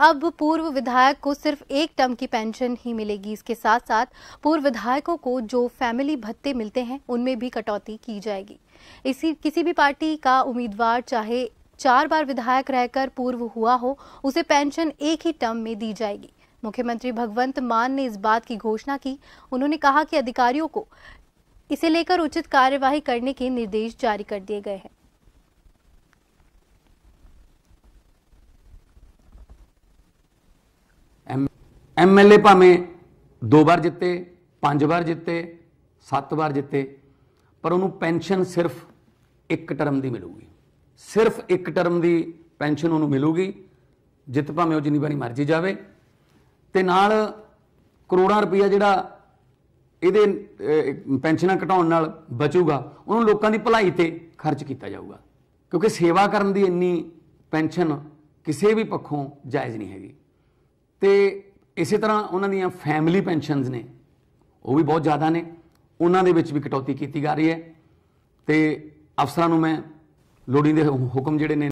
अब पूर्व विधायक को सिर्फ एक टर्म की पेंशन ही मिलेगी इसके साथ साथ पूर्व विधायकों को जो फैमिली भत्ते मिलते हैं उनमें भी कटौती की जाएगी इसी किसी भी पार्टी का उम्मीदवार चाहे चार बार विधायक रहकर पूर्व हुआ हो उसे पेंशन एक ही टर्म में दी जाएगी मुख्यमंत्री भगवंत मान ने इस बात की घोषणा की उन्होंने कहा कि अधिकारियों को इसे लेकर उचित कार्यवाही करने के निर्देश जारी कर दिए गए हैं ਐਮਐਲਏ ਭਾਵੇਂ ਦੋ ਵਾਰ ਜਿੱਤੇ ਪੰਜ ਵਾਰ ਜਿੱਤੇ ਸੱਤ ਵਾਰ ਜਿੱਤੇ ਪਰ ਉਹਨੂੰ ਪੈਨਸ਼ਨ ਸਿਰਫ ਇੱਕ ਟਰਮ ਦੀ ਮਿਲੂਗੀ ਸਿਰਫ ਇੱਕ ਟਰਮ ਦੀ ਪੈਨਸ਼ਨ ਉਹਨੂੰ ਮਿਲੂਗੀ ਜਿੱਤ ਭਾਵੇਂ ਉਹ ਜਿੰਨੀ ਵਾਰੀ ਮਰਜੀ ਜਾਵੇ ਤੇ ਨਾਲ ਕਰੋੜਾਂ ਰੁਪਇਆ ਜਿਹੜਾ ਇਹਦੇ ਪੈਨਸ਼ਨਾਂ ਘਟਾਉਣ ਨਾਲ ਬਚੂਗਾ ਉਹਨੂੰ ਲੋਕਾਂ ਦੀ ਭਲਾਈ ਤੇ ਖਰਚ ਕੀਤਾ ਜਾਊਗਾ ਕਿਉਂਕਿ ਸੇਵਾ ਕਰਨ ਦੀ ਇੰਨੀ ਪੈਨਸ਼ਨ ਕਿਸੇ ਵੀ ਪੱਖੋਂ ਜਾਇਜ਼ ਨਹੀਂ ਹੈਗੀ ਤੇ ਇਸੇ ਤਰ੍ਹਾਂ ਉਹਨਾਂ ਦੀਆਂ ਫੈਮਿਲੀ ਪੈਨਸ਼ਨਸ ਨੇ ਉਹ ਵੀ ਬਹੁਤ ਜ਼ਿਆਦਾ ਨੇ ਉਹਨਾਂ ਦੇ ਵਿੱਚ ਵੀ ਕਟੌਤੀ ਕੀਤੀ ਜਾ ਰਹੀ ਹੈ ਤੇ ਅਫਸਰਾਂ ਨੂੰ ਮੈਂ ਲੋੜੀਂਦੇ ਹੁਕਮ ਜਿਹੜੇ ਨੇ